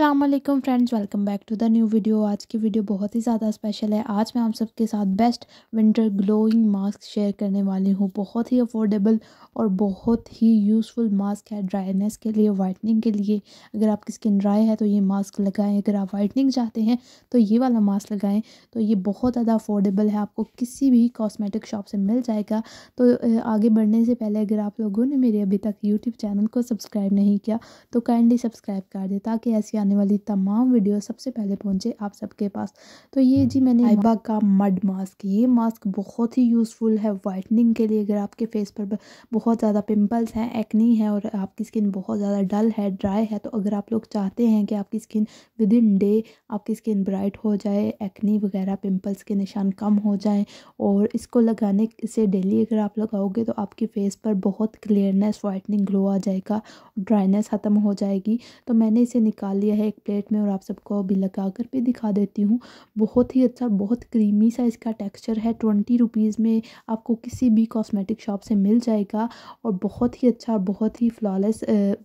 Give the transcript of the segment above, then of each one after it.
अल्लाम friends welcome back to the new video आज की वीडियो बहुत ही ज़्यादा स्पेशल है आज मैं आप सबके साथ बेस्ट विंटर ग्लोइंग मास्क शेयर करने वाली हूँ बहुत ही अफोर्डेबल और बहुत ही यूज़फुल मास्क है ड्राइनेस के लिए वाइटनिंग के लिए अगर आपकी स्किन ड्राई है तो ये मास्क लगाएं अगर आप वाइटनिंग चाहते हैं तो ये वाला मास्क लगाएं तो ये बहुत ज़्यादा अफोर्डेबल है आपको किसी भी कॉस्मेटिक शॉप से मिल जाएगा तो आगे बढ़ने से पहले अगर आप लोगों ने मेरे अभी तक यूट्यूब चैनल को सब्सक्राइब नहीं किया तो काइंडली सब्सक्राइब कर दें ताकि ऐसी आने वाली तमाम वीडियो सबसे पहले पहुंचे आप सबके पास तो ये जी मैंने आइबा का मड मास्क ये मास्क बहुत ही यूज़फुल है वाइटनिंग के लिए अगर आपके फेस पर बहुत ज़्यादा पिंपल्स हैं एक्नी है और आपकी स्किन बहुत ज़्यादा डल है ड्राई है तो अगर आप लोग चाहते हैं कि आपकी स्किन विद इन डे आपकी स्किन ब्राइट हो जाए एक्नी वगैरह पिंपल्स के निशान कम हो जाएँ और इसको लगाने से डेली अगर आप लगाओगे तो आपके फेस पर बहुत क्लियरनेस वाइटनिंग ग्लो आ जाएगा ड्राइनेस ख़त्म हो जाएगी तो मैंने इसे निकाल लिया है एक प्लेट में और आप सबको अभी लगा कर भी दिखा देती हूँ बहुत ही अच्छा बहुत क्रीमी सा इसका टेक्सचर है ट्वेंटी रुपीज़ में आपको किसी भी कॉस्मेटिक शॉप से मिल जाएगा और बहुत ही अच्छा बहुत ही फ्लॉलेस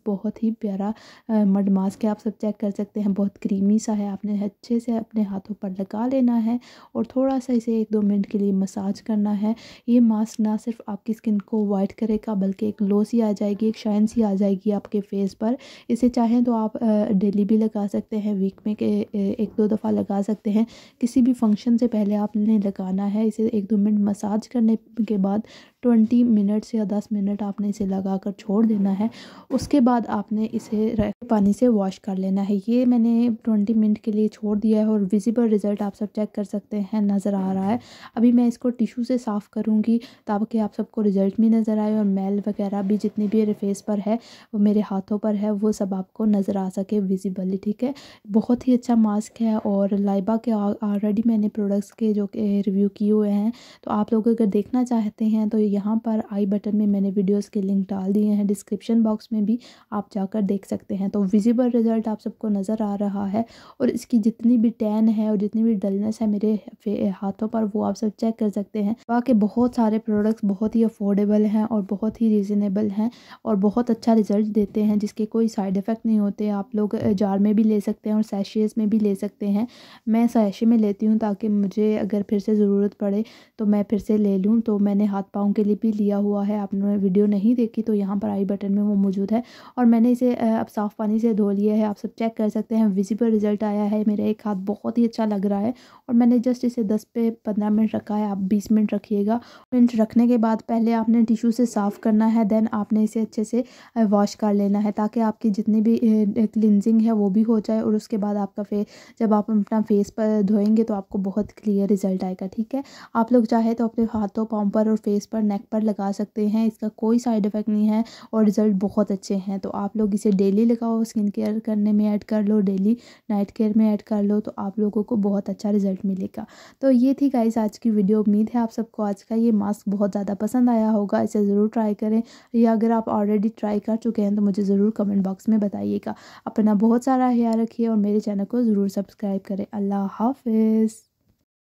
बहुत ही प्यारा मड मास्क है आप सब चेक कर सकते हैं बहुत क्रीमी सा है आपने अच्छे से अपने हाथों पर लगा लेना है और थोड़ा सा इसे एक दो मिनट के लिए मसाज करना है ये मास्क ना सिर्फ आपकी स्किन को वाइट करेगा बल्कि एक ग्लो सी आ जाएगी एक शाइन सी आ जाएगी आपके फेस पर इसे चाहें तो आप डेली भी लगा सकते हैं वीक में के एक दो दफ़ा लगा सकते हैं किसी भी फंक्शन से पहले आपने लगाना है इसे एक दो मिनट मसाज करने के बाद ट्वेंटी मिनट्स या दस मिनट आपने इसे लगा कर छोड़ देना है उसके बाद आपने इसे पानी से वॉश कर लेना है ये मैंने ट्वेंटी मिनट के लिए छोड़ दिया है और विजिबल रिज़ल्ट आप सब चेक कर सकते हैं नज़र आ रहा है अभी मैं इसको टिशू से साफ़ करूँगी ताकि आप सबको रिज़ल्ट भी नज़र आए और मेल वगैरह भी जितनी भी मेरे फेस पर है वो मेरे हाथों पर है वो सब आपको नज़र आ सके विजिबली ठीक है बहुत ही अच्छा मास्क है और लाइबा के ऑलरेडी मैंने प्रोडक्ट्स के जो कि रिव्यू किए हुए हैं तो आप लोग अगर देखना चाहते हैं तो यहाँ पर आई बटन में मैंने वीडियोस के लिंक डाल दिए हैं डिस्क्रिप्शन बॉक्स में भी आप जाकर देख सकते हैं तो विजिबल रिज़ल्ट आप सबको नज़र आ रहा है और इसकी जितनी भी टैन है और जितनी भी डलनेस है मेरे हाथों पर वो आप सब चेक कर सकते हैं बाकी बहुत सारे प्रोडक्ट्स बहुत ही अफोर्डेबल हैं और बहुत ही रिजनेबल हैं और बहुत अच्छा रिज़ल्ट देते हैं जिसके कोई साइड इफ़ेक्ट नहीं होते आप लोग जार में भी ले सकते हैं और सैशेज़ में भी ले सकते हैं मैं सैशे में लेती हूँ ताकि मुझे अगर फिर से ज़रूरत पड़े तो मैं फिर से ले लूँ तो मैंने हाथ पाँव के के लिए भी लिया हुआ है आपने वीडियो नहीं देखी तो यहाँ पर आई बटन में वो मौजूद है और मैंने इसे अब साफ़ पानी से धो लिया है आप सब चेक कर सकते हैं विजिबल रिजल्ट आया है मेरा एक हाथ बहुत ही अच्छा लग रहा है और मैंने जस्ट इसे दस पे पंद्रह मिनट रखा है आप बीस मिनट रखिएगा मिनट रखने के बाद पहले आपने टिशू से साफ़ करना है देन आपने इसे अच्छे से वॉश कर लेना है ताकि आपकी जितनी भी क्लिनजिंग है वो भी हो जाए और उसके बाद आपका फेस जब आप अपना फेस पर धोएंगे तो आपको बहुत क्लियर रिजल्ट आएगा ठीक है आप लोग चाहे तो अपने हाथों पाँव पर और फेस पर नेक पर लगा सकते हैं इसका कोई साइड इफ़ेक्ट नहीं है और रिज़ल्ट बहुत अच्छे हैं तो आप लोग इसे डेली लगाओ स्किन केयर करने में ऐड कर लो डेली नाइट केयर में ऐड कर लो तो आप लोगों को बहुत अच्छा रिज़ल्ट मिलेगा तो ये थी गाइस आज की वीडियो उम्मीद है आप सबको आज का ये मास्क बहुत ज़्यादा पसंद आया होगा इसे ज़रूर ट्राई करें या अगर आप ऑलरेडी ट्राई कर चुके हैं तो मुझे ज़रूर कमेंट बॉक्स में बताइएगा अपना बहुत सारा ख्याल रखिए और मेरे चैनल को ज़रूर सब्सक्राइब करें अल्लाह हाफिज़